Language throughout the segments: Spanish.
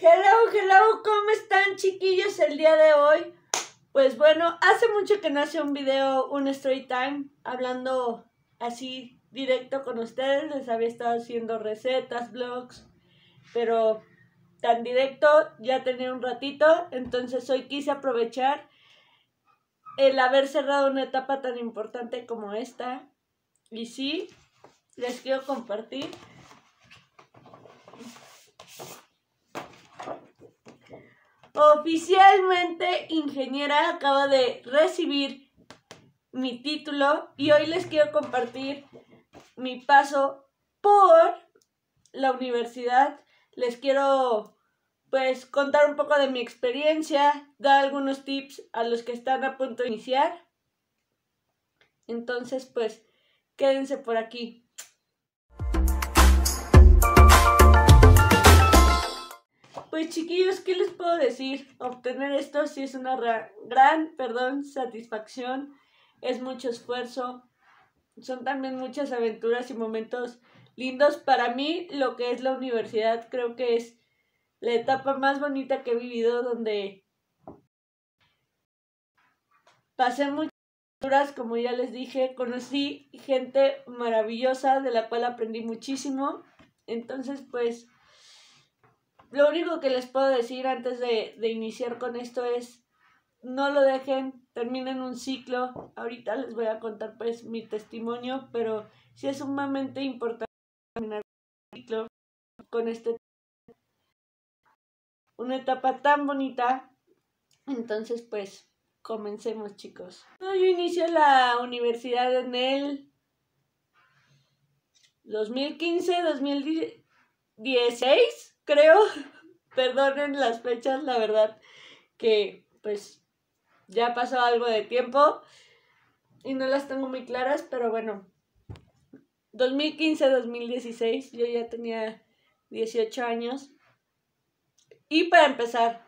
Hello, hello, ¿cómo están chiquillos el día de hoy? Pues bueno, hace mucho que no hace un video, un story time, hablando así directo con ustedes. Les había estado haciendo recetas, vlogs, pero tan directo ya tenía un ratito. Entonces hoy quise aprovechar el haber cerrado una etapa tan importante como esta. Y sí, les quiero compartir Oficialmente, ingeniera, acabo de recibir mi título y hoy les quiero compartir mi paso por la universidad. Les quiero pues contar un poco de mi experiencia, dar algunos tips a los que están a punto de iniciar. Entonces, pues quédense por aquí. Pues chiquillos, ¿qué les puedo decir? Obtener esto sí es una gran, perdón, satisfacción, es mucho esfuerzo, son también muchas aventuras y momentos lindos. Para mí, lo que es la universidad creo que es la etapa más bonita que he vivido donde pasé muchas aventuras, como ya les dije, conocí gente maravillosa de la cual aprendí muchísimo. Entonces, pues lo único que les puedo decir antes de, iniciar con esto es, no lo dejen, terminen un ciclo. Ahorita les voy a contar pues mi testimonio, pero sí es sumamente importante terminar un ciclo con este una etapa tan bonita. Entonces, pues, comencemos, chicos. yo inicio la universidad en el 2015, 2016 creo, perdonen las fechas, la verdad, que pues ya pasó algo de tiempo y no las tengo muy claras, pero bueno, 2015-2016, yo ya tenía 18 años. Y para empezar,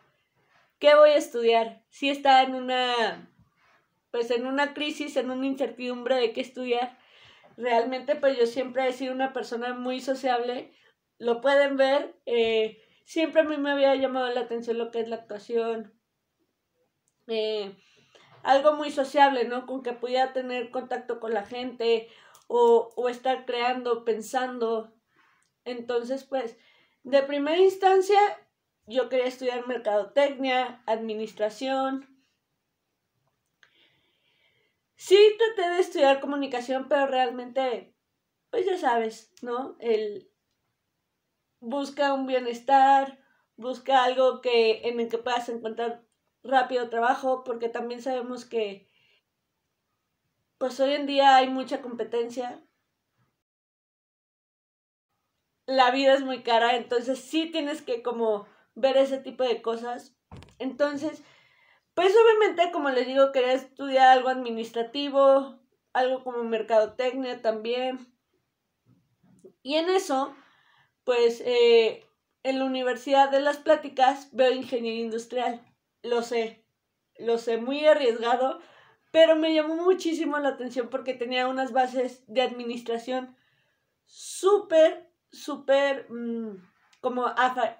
¿qué voy a estudiar? Si está en una, pues en una crisis, en una incertidumbre de qué estudiar. Realmente, pues yo siempre he sido una persona muy sociable lo pueden ver. Eh, siempre a mí me había llamado la atención lo que es la actuación. Eh, algo muy sociable, ¿no? Con que pudiera tener contacto con la gente o, o estar creando, pensando. Entonces, pues, de primera instancia, yo quería estudiar mercadotecnia, administración. Sí, traté de estudiar comunicación, pero realmente, pues ya sabes, ¿no? El, busca un bienestar, busca algo que, en el que puedas encontrar rápido trabajo, porque también sabemos que pues hoy en día hay mucha competencia. La vida es muy cara, entonces sí tienes que como ver ese tipo de cosas. Entonces, pues obviamente, como les digo, quería estudiar algo administrativo, algo como mercadotecnia también. Y en eso, pues eh, en la Universidad de las Pláticas veo ingeniería industrial. Lo sé, lo sé, muy arriesgado, pero me llamó muchísimo la atención porque tenía unas bases de administración súper, súper mm, como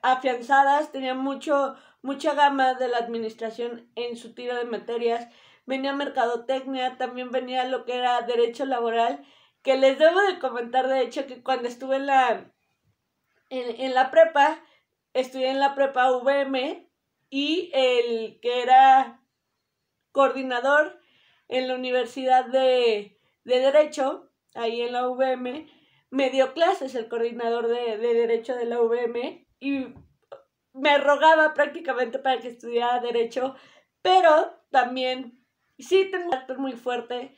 afianzadas, tenía mucho, mucha gama de la administración en su tiro de materias. Venía mercadotecnia, también venía lo que era derecho laboral, que les debo de comentar de hecho que cuando estuve en la en, la prepa, estudié en la prepa VM y el que era coordinador en la Universidad de, Derecho, ahí en la VM, me dio clases el coordinador de, de Derecho de la VM y me rogaba prácticamente para que estudiara Derecho, pero también sí tengo un carácter muy fuerte,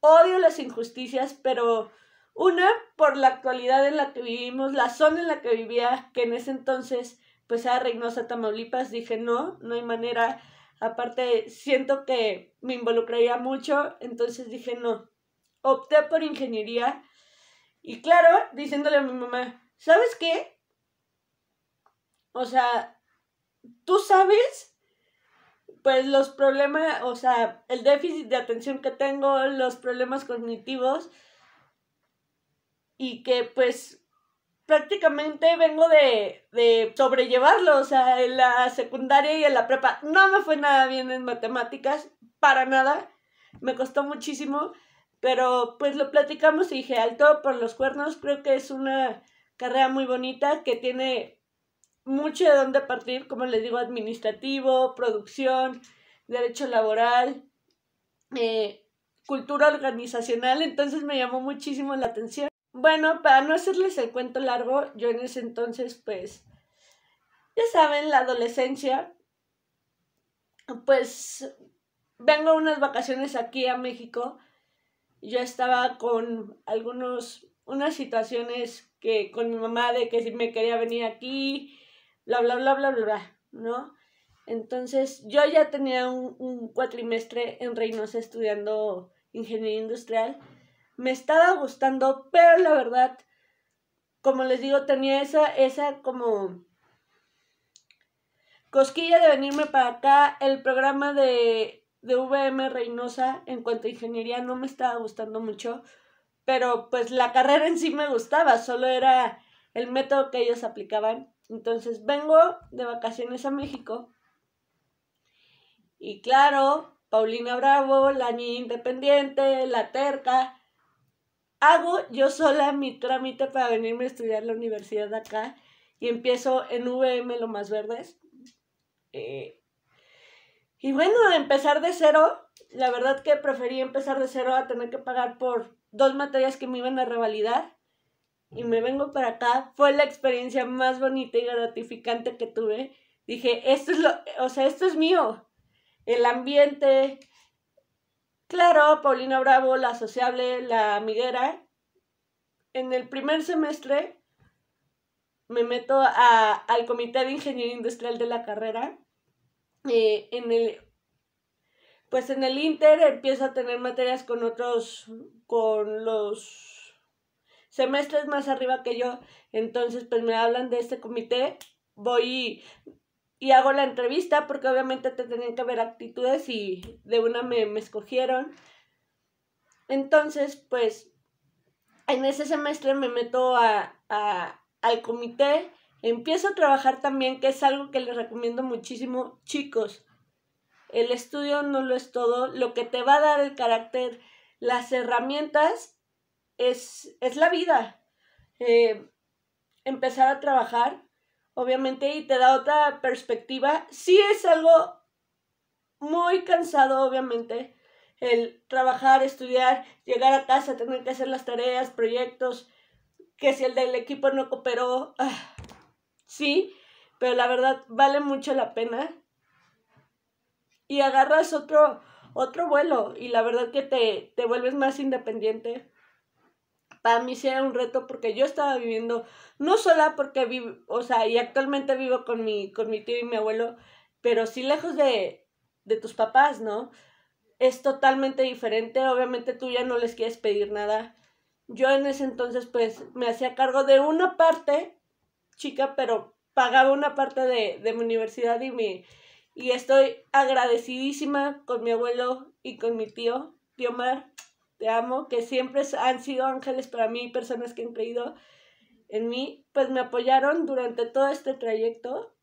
odio las injusticias, pero una, por la actualidad en la que vivimos, la zona en la que vivía, que en ese entonces, pues era Reynosa, Tamaulipas, dije, no, no hay manera. Aparte, siento que me involucraría mucho, entonces dije, no. Opté por ingeniería. Y claro, diciéndole a mi mamá, ¿sabes qué? O sea, tú sabes pues los problemas, o sea, el déficit de atención que tengo, los problemas cognitivos, y que pues prácticamente vengo de, de sobrellevarlo, o sea, en la secundaria y en la prepa no me fue nada bien en matemáticas, para nada, me costó muchísimo, pero pues lo platicamos y dije, alto por los cuernos, creo que es una carrera muy bonita que tiene mucho de dónde partir, como les digo, administrativo, producción, derecho laboral, eh, cultura organizacional, entonces me llamó muchísimo la atención. Bueno, para no hacerles el cuento largo, yo en ese entonces, pues, ya saben, la adolescencia, pues, vengo unas vacaciones aquí a México. Yo estaba con algunos, unas situaciones que con mi mamá de que si me quería venir aquí, bla, bla, bla, bla, bla, bla, ¿no? Entonces, yo ya tenía un, un cuatrimestre en Reynosa estudiando ingeniería industrial me estaba gustando, pero la verdad, como les digo, tenía esa, esa como cosquilla de venirme para acá. El programa de, de VM Reynosa en cuanto a ingeniería no me estaba gustando mucho, pero pues la carrera en sí me gustaba, solo era el método que ellos aplicaban. Entonces vengo de vacaciones a México y claro, Paulina Bravo, la niña independiente, la terca, hago yo sola mi trámite para venirme a estudiar la universidad de acá y empiezo en VM Lo Más Verdes. Eh, y bueno, empezar de cero, la verdad que preferí empezar de cero a tener que pagar por dos materias que me iban a revalidar y me vengo para acá. Fue la experiencia más bonita y gratificante que tuve. Dije, esto es lo, o sea, esto es mío. El ambiente, Claro, Paulina Bravo, la sociable, la amiguera. En el primer semestre me meto al Comité de Ingeniería Industrial de la carrera. Eh, en el, pues en el Inter empiezo a tener materias con otros, con los semestres más arriba que yo. Entonces, pues me hablan de este comité. Voy y hago la entrevista porque obviamente te tenían que ver actitudes y de una me, escogieron. Entonces, pues, en ese semestre me meto a, al comité, empiezo a trabajar también, que es algo que les recomiendo muchísimo, chicos. El estudio no lo es todo, lo que te va a dar el carácter, las herramientas, es, es la vida. Eh, empezar a trabajar obviamente, y te da otra perspectiva. Sí es algo muy cansado, obviamente, el trabajar, estudiar, llegar a casa, tener que hacer las tareas, proyectos, que si el del equipo no cooperó, ah, sí, pero la verdad vale mucho la pena. Y agarras otro, otro vuelo y la verdad que te, te vuelves más independiente para mí sí era un reto porque yo estaba viviendo, no sola porque vivo, o sea, y actualmente vivo con mi, con mi tío y mi abuelo, pero sí lejos de, de tus papás, ¿no? Es totalmente diferente, obviamente tú ya no les quieres pedir nada. Yo en ese entonces pues me hacía cargo de una parte, chica, pero pagaba una parte de, de mi universidad y mi, y estoy agradecidísima con mi abuelo y con mi tío, tío Mar, te amo, que siempre han sido ángeles para mí, personas que han creído en mí, pues me apoyaron durante todo este trayecto.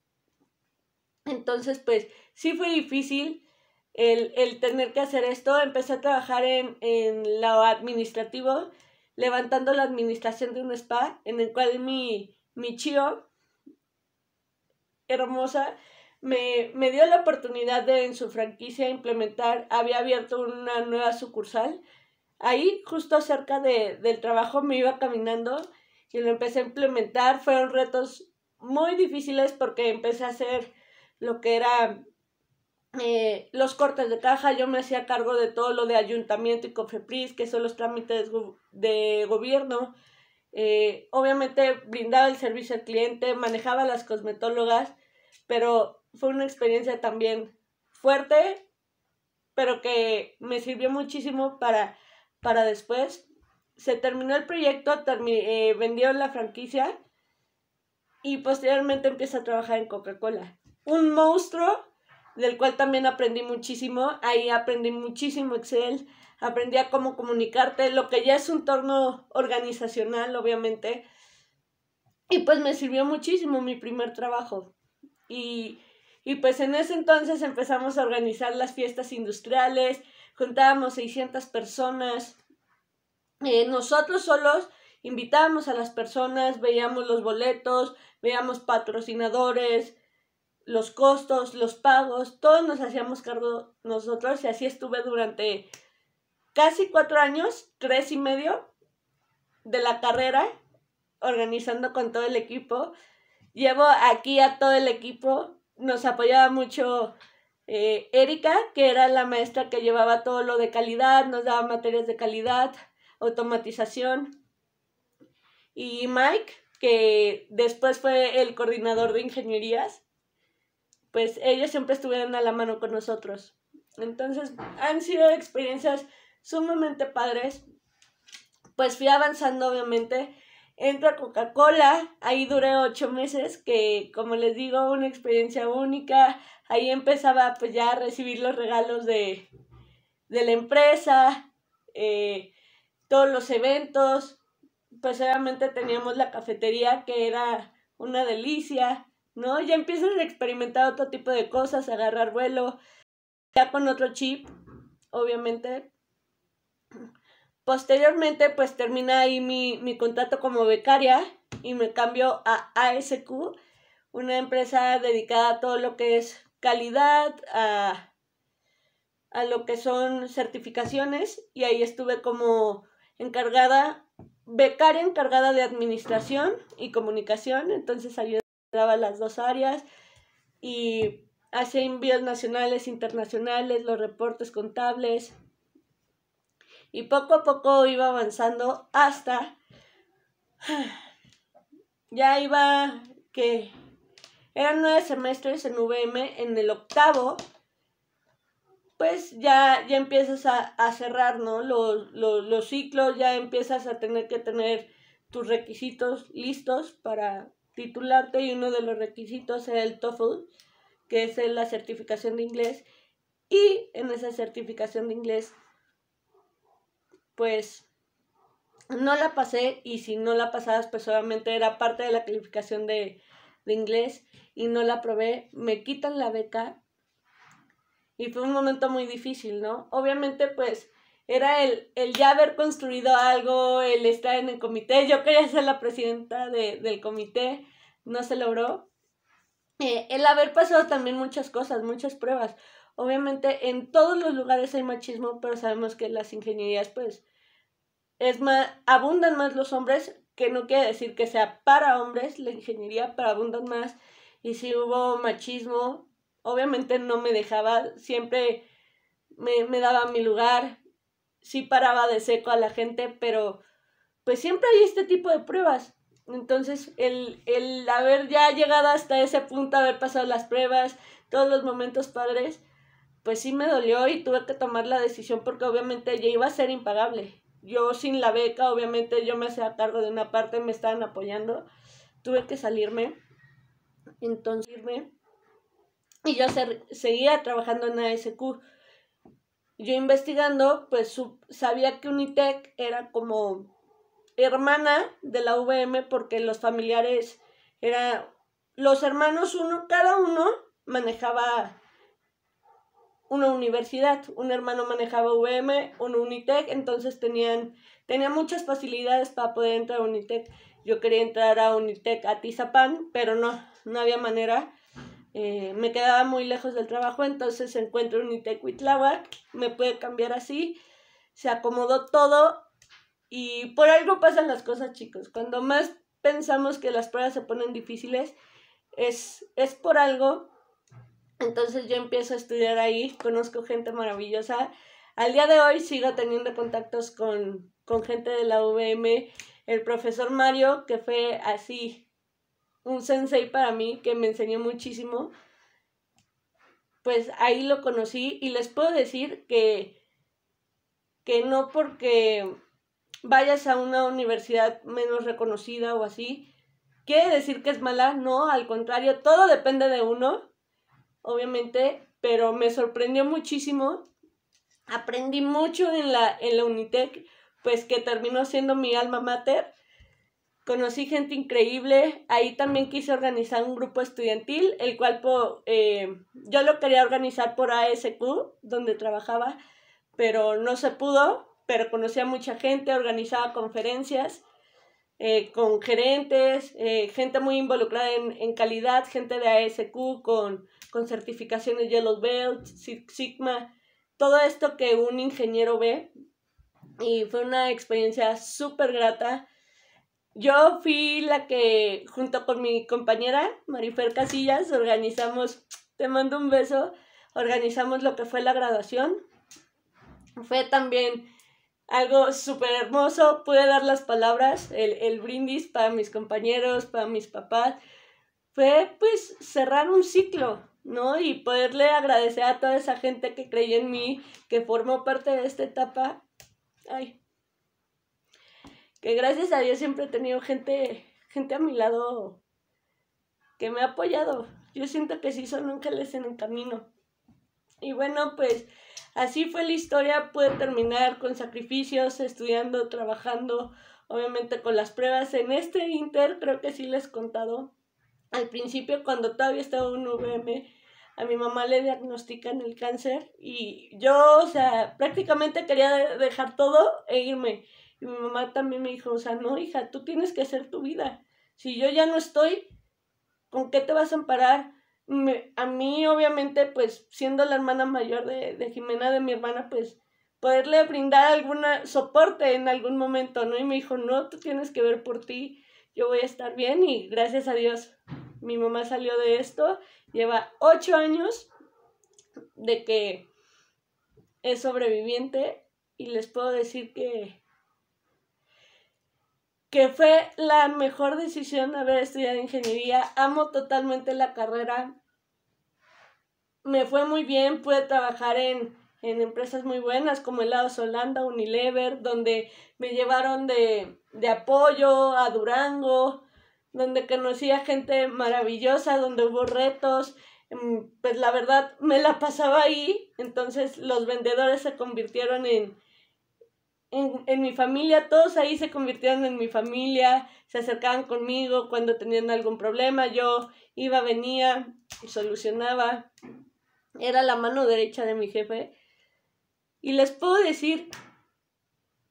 Entonces, pues sí fue difícil el, tener que hacer esto. Empecé a trabajar en, en lo administrativo, levantando la administración de un spa, en el cual mi, mi chío, hermosa, me, me, dio la oportunidad de en su franquicia implementar, había abierto una nueva sucursal ahí, justo cerca de, del trabajo, me iba caminando y lo empecé a implementar. Fueron retos muy difíciles porque empecé a hacer lo que era eh, los cortes de caja. Yo me hacía cargo de todo lo de ayuntamiento y COFEPRIS, que son los trámites de gobierno. Eh, obviamente brindaba el servicio al cliente, manejaba las cosmetólogas, pero fue una experiencia también fuerte, pero que me sirvió muchísimo para para después. Se terminó el proyecto, eh, vendió la franquicia y posteriormente empieza a trabajar en Coca-Cola. Un monstruo del cual también aprendí muchísimo. Ahí aprendí muchísimo Excel, aprendí a cómo comunicarte, lo que ya es un torno organizacional, obviamente. Y pues me sirvió muchísimo mi primer trabajo. Y, y pues en ese entonces empezamos a organizar las fiestas industriales, juntábamos 600 personas. Eh, nosotros solos invitábamos a las personas, veíamos los boletos, veíamos patrocinadores, los costos, los pagos, todos nos hacíamos cargo nosotros y así estuve durante casi cuatro años, tres y medio de la carrera, organizando con todo el equipo. Llevo aquí a todo el equipo, nos apoyaba mucho eh, Erika, que era la maestra que llevaba todo lo de calidad, nos daba materias de calidad, automatización. Y Mike, que después fue el coordinador de ingenierías, pues ellos siempre estuvieron a la mano con nosotros. Entonces han sido experiencias sumamente padres. Pues fui avanzando, obviamente entro a Coca-Cola, ahí duré ocho meses, que como les digo, una experiencia única, ahí empezaba pues ya a recibir los regalos de, la empresa, eh, todos los eventos, pues obviamente teníamos la cafetería que era una delicia, ¿no? Ya empiezan a experimentar otro tipo de cosas, agarrar vuelo, ya con otro chip, obviamente. Posteriormente, pues termina ahí mi, contrato como becaria y me cambio a ASQ, una empresa dedicada a todo lo que es calidad, a, lo que son certificaciones, y ahí estuve como encargada, becaria encargada de administración y comunicación, entonces ayudaba las dos áreas y hacía envíos nacionales, internacionales, los reportes contables, y poco a poco iba avanzando hasta ya iba que eran nueve semestres en VM, en el octavo, pues ya, ya empiezas a, cerrar, Los, los, ciclos, ya empiezas a tener que tener tus requisitos listos para titularte y uno de los requisitos era el TOEFL, que es la certificación de inglés, y en esa certificación de inglés pues no la pasé y si no la pasabas, pues obviamente era parte de la calificación de, inglés y no la probé, me quitan la beca y fue un momento muy difícil, ¿no? Obviamente, pues era el, el ya haber construido algo, el estar en el comité, yo quería ser la presidenta del comité, no se logró. Eh, el haber pasado también muchas cosas, muchas pruebas. Obviamente en todos los lugares hay machismo, pero sabemos que las ingenierías pues es más, abundan más los hombres, que no quiere decir que sea para hombres la ingeniería, pero abundan más. Y si hubo machismo, obviamente no me dejaba, siempre me, daba mi lugar, sí paraba de seco a la gente, pero pues siempre hay este tipo de pruebas. Entonces, el, el haber ya llegado hasta ese punto, haber pasado las pruebas, todos los momentos padres, pues sí me dolió y tuve que tomar la decisión porque obviamente ya iba a ser impagable. Yo sin la beca, obviamente yo me hacía cargo de una parte, me estaban apoyando, tuve que salirme, entonces irme. Y yo seguía trabajando en ASQ. Yo investigando, pues sabía que Unitec era como hermana de la VM porque los familiares eran los hermanos uno, cada uno manejaba una universidad. Un hermano manejaba VM, un Unitec, entonces tenían, tenía muchas facilidades para poder entrar a Unitec. Yo quería entrar a Unitec a Tizapán, pero no, no había manera. Eh, me quedaba muy lejos del trabajo, entonces encuentro Unitec Huitláhuac, me pude cambiar así, se acomodó todo y por algo pasan las cosas, chicos. Cuando más pensamos que las pruebas se ponen difíciles, es, es por algo entonces yo empiezo a estudiar ahí, conozco gente maravillosa. Al día de hoy sigo teniendo contactos con, con gente de la UVM. El profesor Mario, que fue así un sensei para mí, que me enseñó muchísimo, pues ahí lo conocí y les puedo decir que, que no porque vayas a una universidad menos reconocida o así, quiere decir que es mala, no, al contrario, todo depende de uno obviamente, pero me sorprendió muchísimo. Aprendí mucho en la, Unitec, pues que terminó siendo mi alma mater. Conocí gente increíble, ahí también quise organizar un grupo estudiantil, el cual eh, yo lo quería organizar por ASQ, donde trabajaba, pero no se pudo, pero conocí a mucha gente, organizaba conferencias eh, con gerentes, eh, gente muy involucrada en, calidad, gente de ASQ con, con certificaciones Yellow Belt, Sigma, todo esto que un ingeniero ve. Y fue una experiencia súper grata. Yo fui la que, junto con mi compañera Marifer Casillas, organizamos, te mando un beso, organizamos lo que fue la graduación. Fue también algo súper hermoso. Pude dar las palabras, el, brindis para mis compañeros, para mis papás. Fue pues cerrar un ciclo, ¿no? Y poderle agradecer a toda esa gente que creyó en mí, que formó parte de esta etapa. Ay. Que gracias a Dios siempre he tenido gente, gente a mi lado que me ha apoyado. Yo siento que sí son ángeles en el camino. Y bueno, pues Así fue la historia, pude terminar con sacrificios, estudiando, trabajando, obviamente con las pruebas. En este Inter creo que sí les he contado, al principio cuando todavía estaba en UVM, a mi mamá le diagnostican el cáncer y yo, o sea, prácticamente quería dejar todo e irme. Y mi mamá también me dijo, o sea, no, hija, tú tienes que hacer tu vida. Si yo ya no estoy, ¿con qué te vas a amparar? a mí obviamente pues siendo la hermana mayor de, de, Jimena, de mi hermana, pues poderle brindar algún soporte en algún momento, ¿no? Y me dijo, no, tú tienes que ver por ti, yo voy a estar bien y gracias a Dios mi mamá salió de esto, lleva ocho años de que es sobreviviente y les puedo decir que que fue la mejor decisión haber estudiado ingeniería. Amo totalmente la carrera. Me fue muy bien, pude trabajar en, empresas muy buenas como el Laos Holanda, Unilever, donde me llevaron de, de apoyo a Durango, donde conocí a gente maravillosa, donde hubo retos. Mm, pues la verdad me la pasaba ahí, entonces los vendedores se convirtieron en, en, mi familia, todos ahí se convirtieron en mi familia, se acercaban conmigo cuando tenían algún problema, yo iba, venía, solucionaba, era la mano derecha de mi jefe. Y les puedo decir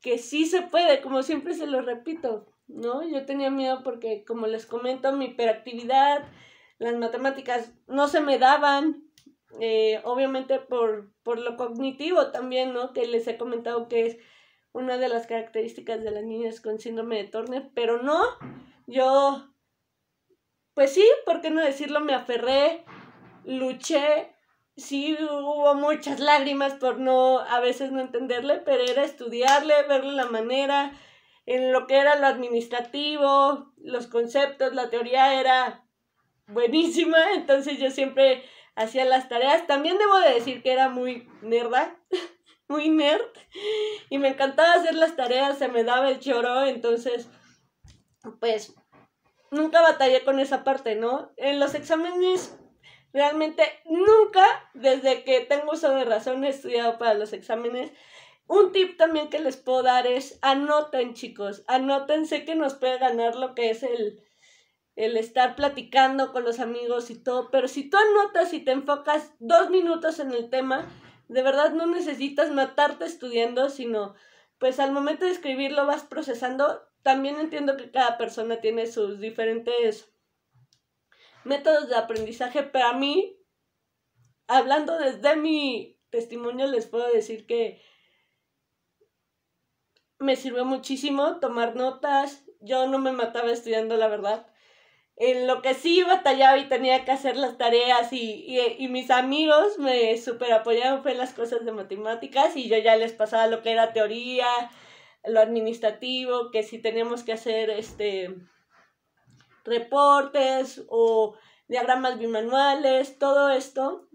que sí se puede, como siempre se lo repito, ¿no? Yo tenía miedo porque, como les comento, mi hiperactividad, las matemáticas no se me daban, eh, obviamente por, por lo cognitivo también, ¿no? Que les he comentado que es una de las características de las niñas con síndrome de Turner, pero no, yo, pues sí, ¿por qué no decirlo? Me aferré, luché, sí hubo muchas lágrimas por no, a veces no entenderle, pero era estudiarle, verle la manera, en lo que era lo administrativo, los conceptos, la teoría era buenísima, entonces yo siempre hacía las tareas. También debo de decir que era muy nerda. muy nerd y me encantaba hacer las tareas, se me daba el choro, entonces, pues, nunca batallé con esa parte, ¿no? En los exámenes, realmente nunca, desde que tengo uso de razón, he estudiado para los exámenes. Un tip también que les puedo dar es anoten, chicos, anoten, sé que nos puede ganar lo que es el, el estar platicando con los amigos y todo, pero si tú anotas y te enfocas dos minutos en el tema, de verdad no necesitas matarte estudiando, sino pues al momento de escribirlo vas procesando. También entiendo que cada persona tiene sus diferentes métodos de aprendizaje, pero a mí, hablando desde mi testimonio, les puedo decir que me sirvió muchísimo tomar notas. Yo no me mataba estudiando, la verdad en lo que sí batallaba y tenía que hacer las tareas y, mis amigos me super apoyaron fue en las cosas de matemáticas y yo ya les pasaba lo que era teoría, lo administrativo, que si teníamos que hacer este reportes o diagramas bimanuales, todo esto.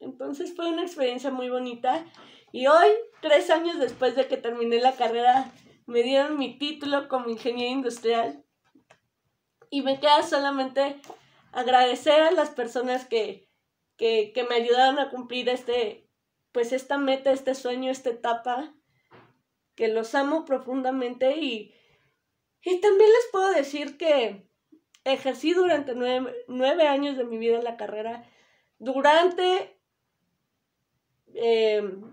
Entonces fue una experiencia muy bonita y hoy, tres años después de que terminé la carrera, me dieron mi título como ingeniero industrial y me queda solamente agradecer a las personas que, me ayudaron a cumplir este, pues esta meta, este sueño, esta etapa, que los amo profundamente y, y también les puedo decir que ejercí durante nueve, años de mi vida en la carrera, durante em,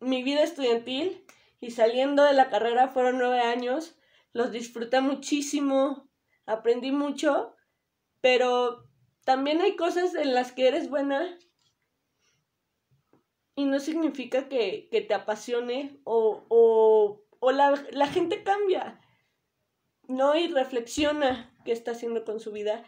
mi vida estudiantil y saliendo de la carrera fueron nueve años, los disfruté muchísimo, aprendí mucho, pero también hay cosas en las que eres buena y no significa que, te apasione o, la, la, gente cambia, ¿no? Y reflexiona qué está haciendo con su vida.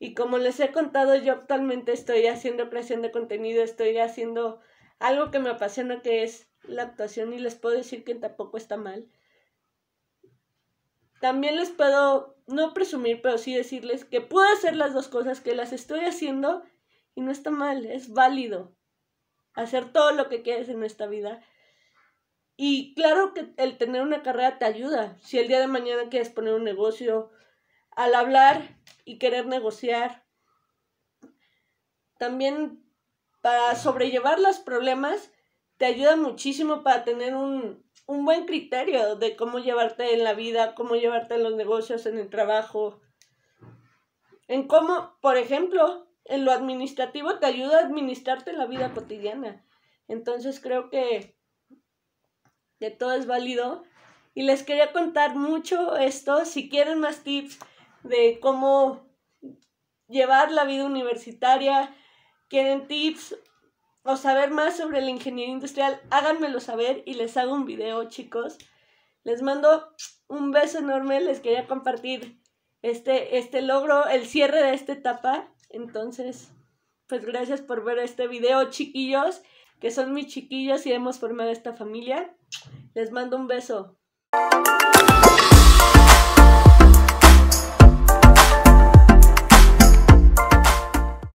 Y como les he contado, yo actualmente estoy haciendo creación de contenido, estoy haciendo algo que me apasiona, que es la actuación, y les puedo decir que tampoco está mal. También les puedo no presumir, pero sí decirles que puedo hacer las dos cosas, que las estoy haciendo y no está mal, es válido hacer todo lo que quieres en esta vida. Y claro que el tener una carrera te ayuda. Si el día de mañana quieres poner un negocio, al hablar y querer negociar, también para sobrellevar los problemas, te ayuda muchísimo para tener un, un buen criterio de cómo llevarte en la vida, cómo llevarte en los negocios, en el trabajo, en cómo, por ejemplo, en lo administrativo te ayuda a administrarte la vida cotidiana. Entonces creo que, de todo es válido. Y les quería contar mucho esto. Si quieren más tips de cómo llevar la vida universitaria, quieren tips o saber más sobre la ingeniería industrial, háganmelo saber y les hago un video, chicos. Les mando un beso enorme, les quería compartir este, este logro, el cierre de esta etapa. Entonces, pues gracias por ver este video, chiquillos, que son mis chiquillos y hemos formado esta familia. Les mando un beso.